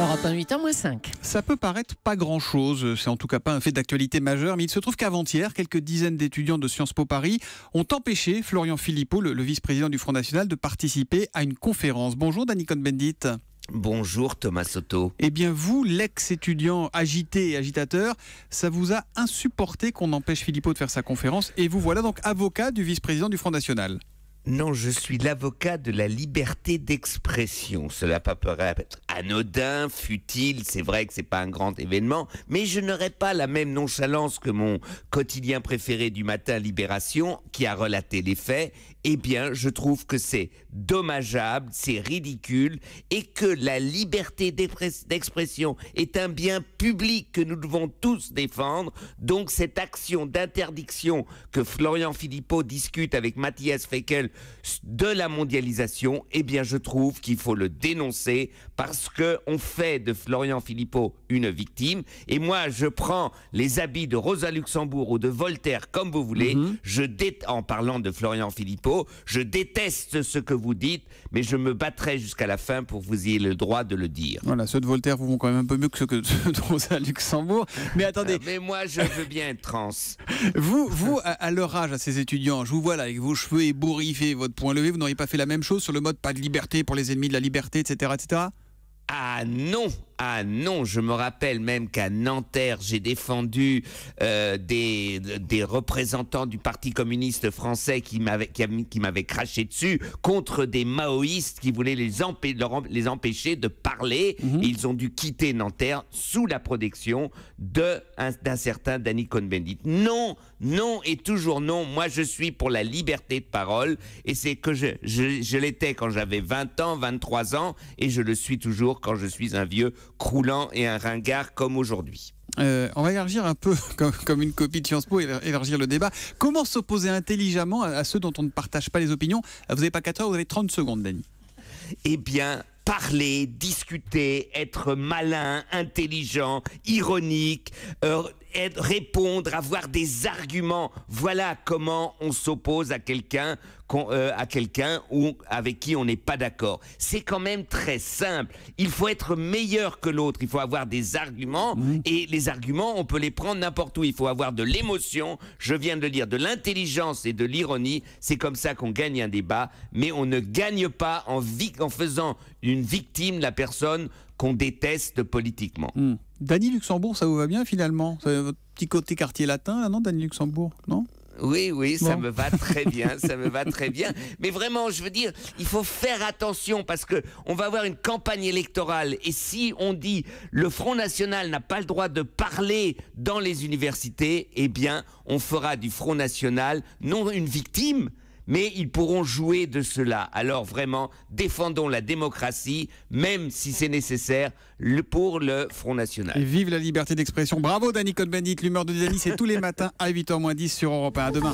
Europe 1, 8 ans moins 5. Ça peut paraître pas grand-chose, euh, c'est en tout cas pas un fait d'actualité majeur, mais il se trouve qu'avant-hier, quelques dizaines d'étudiants de Sciences Po Paris ont empêché Florian Philippot, le, vice-président du Front National, de participer à une conférence. Bonjour Danny Cohn-Bendit. Bonjour Thomas Soto. Eh bien vous, l'ex-étudiant agité et agitateur, ça vous a insupporté qu'on empêche Philippot de faire sa conférence et vous voilà donc avocat du vice-président du Front National. Non, je suis l'avocat de la liberté d'expression. Cela peut être anodin, futile, c'est vrai que ce n'est pas un grand événement, mais je n'aurais pas la même nonchalance que mon quotidien préféré du matin, Libération, qui a relaté les faits. Eh bien, je trouve que c'est dommageable, c'est ridicule, et que la liberté d'expression est un bien public que nous devons tous défendre. Donc, cette action d'interdiction que Florian Philippot discute avec Mathias Feckel de la mondialisation, eh bien je trouve qu'il faut le dénoncer parce que on fait de Florian Philippot une victime. Et moi, je prends les habits de Rosa Luxembourg ou de Voltaire, comme vous voulez. Mhm. Je en parlant de Florian Philippot, je déteste ce que vous dites, mais je me battrai jusqu'à la fin pour vous ayez le droit de le dire. Voilà, ceux de Voltaire vous vont quand même un peu mieux que ceux de Rosa Luxembourg. Mais ah, attendez. mais moi, je veux bien être trans. vous, vous, à, à leur âge, à ces étudiants, je vous vois là avec vos cheveux ébouriffés votre point levé, vous n'auriez pas fait la même chose sur le mode pas de liberté pour les ennemis de la liberté, etc. etc. Ah non ah non, je me rappelle même qu'à Nanterre, j'ai défendu euh, des, des représentants du Parti communiste français qui m'avaient qui, craché dessus contre des maoïstes qui voulaient les, empêcher de parler. Mhm. Ils ont dû quitter Nanterre sous la protection d'un certain Danny Cohn-Bendit. Non, non et toujours non. Moi, je suis pour la liberté de parole et c'est que je, je l'étais quand j'avais 20 ans, 23 ans et je le suis toujours quand je suis un vieux croulant et un ringard comme aujourd'hui. Euh, on va élargir un peu, comme, une copie de Sciences Po, élargir le débat. Comment s'opposer intelligemment à, ceux dont on ne partage pas les opinions Vous n'avez pas 4 heures, vous avez 30 secondes, Dani. Eh bien, parler, discuter, être malin, intelligent, ironique, euh, répondre, avoir des arguments. Voilà comment on s'oppose à quelqu'un euh, à quelqu'un avec qui on n'est pas d'accord. C'est quand même très simple. Il faut être meilleur que l'autre. Il faut avoir des arguments et les arguments, on peut les prendre n'importe où. Il faut avoir de l'émotion. Je viens de le dire, de l'intelligence et de l'ironie. C'est comme ça qu'on gagne un débat, mais on ne gagne pas en, en faisant une victime la personne qu'on déteste politiquement. Hmm. Dany Luxembourg, ça vous va bien finalement Votre petit côté quartier latin, là, non Dany Luxembourg, non oui, oui, ça me va très bien, ça me va très bien. Mais vraiment, je veux dire, il faut faire attention parce que on va avoir une campagne électorale et si on dit le Front National n'a pas le droit de parler dans les universités, eh bien, on fera du Front National non une victime, mais ils pourront jouer de cela. Alors vraiment, défendons la démocratie, même si c'est nécessaire, pour le Front National. vive la liberté d'expression. Bravo Danny Cohn-Bendit, l'humeur de Danny, c'est tous les matins à 8h-10 sur Europe 1. À demain.